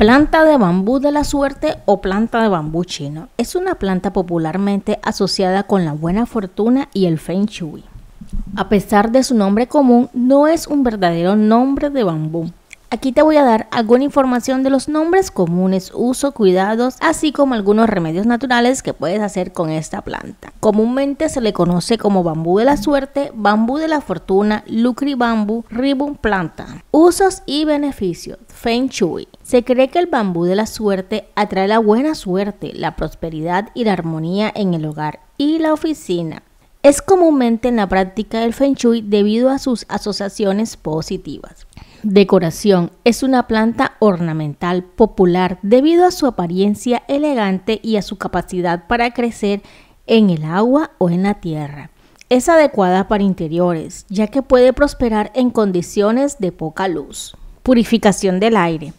Planta de bambú de la suerte o planta de bambú chino es una planta popularmente asociada con la buena fortuna y el feng shui. A pesar de su nombre común, no es un verdadero nombre de bambú, Aquí te voy a dar alguna información de los nombres comunes, uso, cuidados, así como algunos remedios naturales que puedes hacer con esta planta. Comúnmente se le conoce como bambú de la suerte, bambú de la fortuna, lucri bambú, ribum planta. Usos y beneficios. Feng Shui. Se cree que el bambú de la suerte atrae la buena suerte, la prosperidad y la armonía en el hogar y la oficina. Es comúnmente en la práctica del Feng Shui debido a sus asociaciones positivas decoración. Es una planta ornamental popular debido a su apariencia elegante y a su capacidad para crecer en el agua o en la tierra. Es adecuada para interiores, ya que puede prosperar en condiciones de poca luz. Purificación del aire.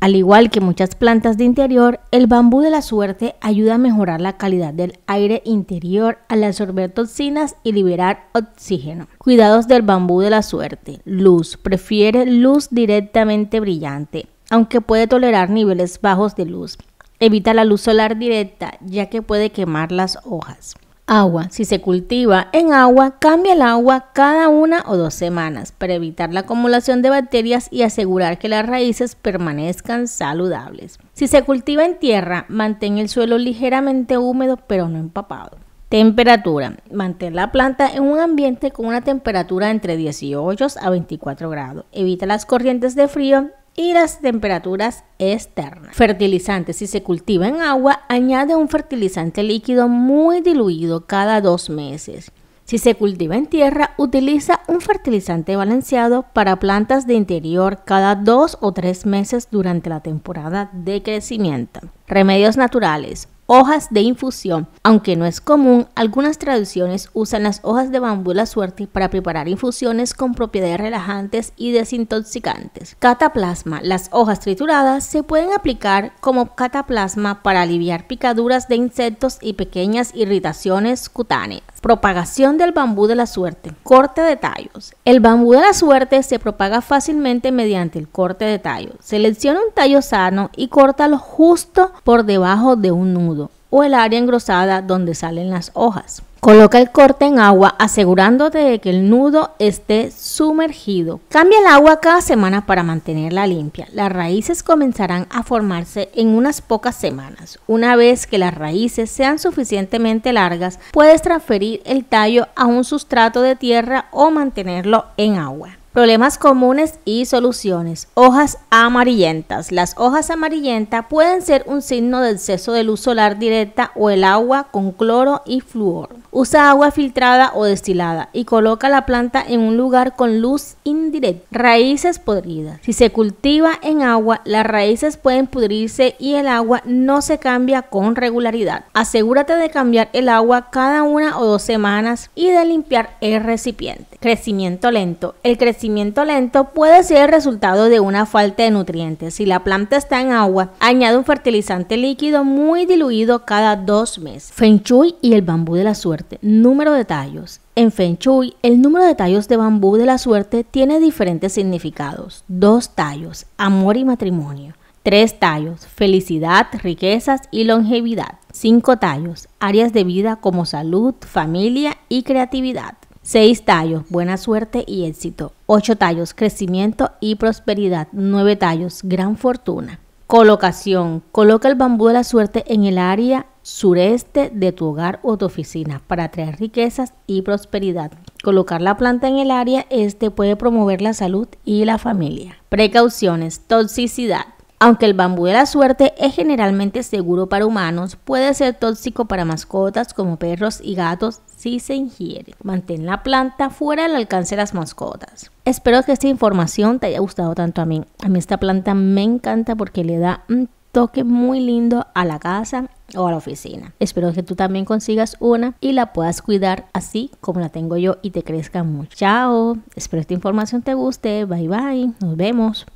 Al igual que muchas plantas de interior, el bambú de la suerte ayuda a mejorar la calidad del aire interior al absorber toxinas y liberar oxígeno. Cuidados del bambú de la suerte. Luz. Prefiere luz directamente brillante, aunque puede tolerar niveles bajos de luz. Evita la luz solar directa, ya que puede quemar las hojas. Agua. Si se cultiva en agua, cambia el agua cada una o dos semanas para evitar la acumulación de bacterias y asegurar que las raíces permanezcan saludables. Si se cultiva en tierra, mantén el suelo ligeramente húmedo pero no empapado. Temperatura. Mantén la planta en un ambiente con una temperatura entre 18 a 24 grados. Evita las corrientes de frío y las temperaturas externas. Fertilizante, si se cultiva en agua, añade un fertilizante líquido muy diluido cada dos meses. Si se cultiva en tierra, utiliza un fertilizante balanceado para plantas de interior cada dos o tres meses durante la temporada de crecimiento. Remedios naturales hojas de infusión. Aunque no es común, algunas tradiciones usan las hojas de bambú de la suerte para preparar infusiones con propiedades relajantes y desintoxicantes. Cataplasma. Las hojas trituradas se pueden aplicar como cataplasma para aliviar picaduras de insectos y pequeñas irritaciones cutáneas. Propagación del bambú de la suerte. Corte de tallos. El bambú de la suerte se propaga fácilmente mediante el corte de tallo. Selecciona un tallo sano y córtalo justo por debajo de un nudo o el área engrosada donde salen las hojas. Coloca el corte en agua asegurándote de que el nudo esté sumergido. Cambia el agua cada semana para mantenerla limpia. Las raíces comenzarán a formarse en unas pocas semanas. Una vez que las raíces sean suficientemente largas, puedes transferir el tallo a un sustrato de tierra o mantenerlo en agua. Problemas comunes y soluciones. Hojas amarillentas. Las hojas amarillentas pueden ser un signo del exceso de luz solar directa o el agua con cloro y flúor. Usa agua filtrada o destilada y coloca la planta en un lugar con luz indirecta. Raíces podridas. Si se cultiva en agua, las raíces pueden pudrirse y el agua no se cambia con regularidad. Asegúrate de cambiar el agua cada una o dos semanas y de limpiar el recipiente. Crecimiento lento. El crecimiento lento puede ser el resultado de una falta de nutrientes. Si la planta está en agua, añade un fertilizante líquido muy diluido cada dos meses. Feng y el bambú de la suerte número de tallos. En Feng Shui, el número de tallos de bambú de la suerte tiene diferentes significados. Dos tallos, amor y matrimonio. Tres tallos, felicidad, riquezas y longevidad. Cinco tallos, áreas de vida como salud, familia y creatividad. Seis tallos, buena suerte y éxito. Ocho tallos, crecimiento y prosperidad. Nueve tallos, gran fortuna. Colocación. Coloca el bambú de la suerte en el área sureste de tu hogar o tu oficina para traer riquezas y prosperidad. Colocar la planta en el área este puede promover la salud y la familia. Precauciones, toxicidad. Aunque el bambú de la suerte es generalmente seguro para humanos, puede ser tóxico para mascotas como perros y gatos si se ingiere. Mantén la planta fuera del alcance de las mascotas. Espero que esta información te haya gustado tanto a mí. A mí esta planta me encanta porque le da un toque muy lindo a la casa o a la oficina. Espero que tú también consigas una y la puedas cuidar así como la tengo yo y te crezca mucho. Chao, espero esta información te guste. Bye bye, nos vemos.